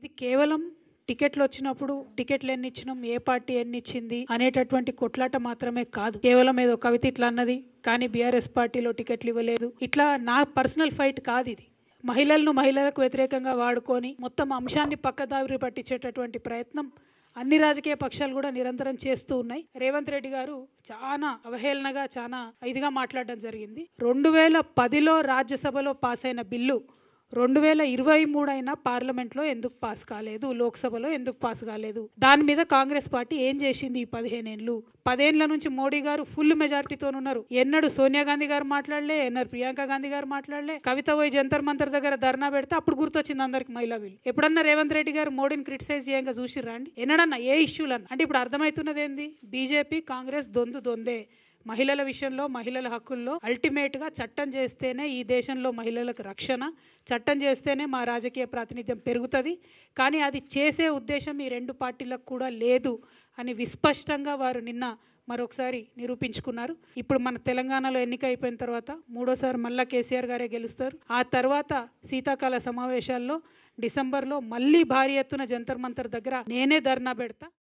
ఇది కేవలం టికెట్లు వచ్చినప్పుడు టికెట్లు ఎన్ని ఇచ్చినాం ఏ పార్టీ ఎన్ని ఇచ్చింది అనేటటువంటి కొట్లాట మాత్రమే కాదు కేవలం ఏదో కవిత ఇట్లా అన్నది కానీ బీఆర్ఎస్ పార్టీలో టికెట్లు ఇవ్వలేదు ఇట్లా నా పర్సనల్ ఫైట్ కాదు ఇది మహిళలను మహిళలకు వ్యతిరేకంగా వాడుకొని మొత్తం అంశాన్ని పక్కదారి పట్టించేటటువంటి ప్రయత్నం అన్ని రాజకీయ పక్షాలు కూడా నిరంతరం చేస్తూ ఉన్నాయి రేవంత్ రెడ్డి గారు చాలా అవహేళనగా చాలా ఇదిగా మాట్లాడడం జరిగింది రెండు వేల పదిలో రాజ్యసభలో పాస్ అయిన బిల్లు రెండు వేల ఇరవై మూడు అయినా పార్లమెంట్లో ఎందుకు పాస్ కాలేదు లోక్సభలో ఎందుకు పాస్ కాలేదు దాని మీద కాంగ్రెస్ పార్టీ ఏం చేసింది ఈ పదిహేనేళ్ళు పదేళ్ల నుంచి మోడీ గారు ఫుల్ మెజార్టీతో ఉన్నారు ఎన్నడు సోనియా గాంధీ గారు మాట్లాడలే ఎన్నడు ప్రియాంక గాంధీ గారు మాట్లాడలే కవిత పోయి జంతర్ మంతర్ దగ్గర ధర్నా పెడితే అప్పుడు గుర్తొచ్చింది అందరికి మహిళా బిల్లు ఎప్పుడన్నా రేవంత్ రెడ్డి గారు మోడీని క్రిటిసైజ్ చేయంగా చూసి రండి ఎన్నడన్నా ఏ ఇష్యూలన్నా అంటే ఇప్పుడు అర్థమవుతున్నది ఏంది బీజేపీ కాంగ్రెస్ దొందు దొందే మహిళల విషయంలో మహిళల హక్కుల్లో అల్టిమేట్గా చట్టం చేస్తేనే ఈ దేశంలో మహిళలకు రక్షణ చట్టం చేస్తేనే మా రాజకీయ ప్రాతినిధ్యం పెరుగుతుంది కానీ అది చేసే ఉద్దేశం ఈ రెండు పార్టీలకు కూడా లేదు అని విస్పష్టంగా వారు నిన్న మరొకసారి నిరూపించుకున్నారు ఇప్పుడు మన తెలంగాణలో ఎన్నిక అయిపోయిన తర్వాత మూడోసారి మళ్ళా కేసీఆర్ గారే గెలుస్తారు ఆ తర్వాత శీతాకాల సమావేశాల్లో డిసెంబర్లో మళ్ళీ భారీ ఎత్తున జంతర్ మంతర్ దగ్గర నేనే ధర్నా పెడతా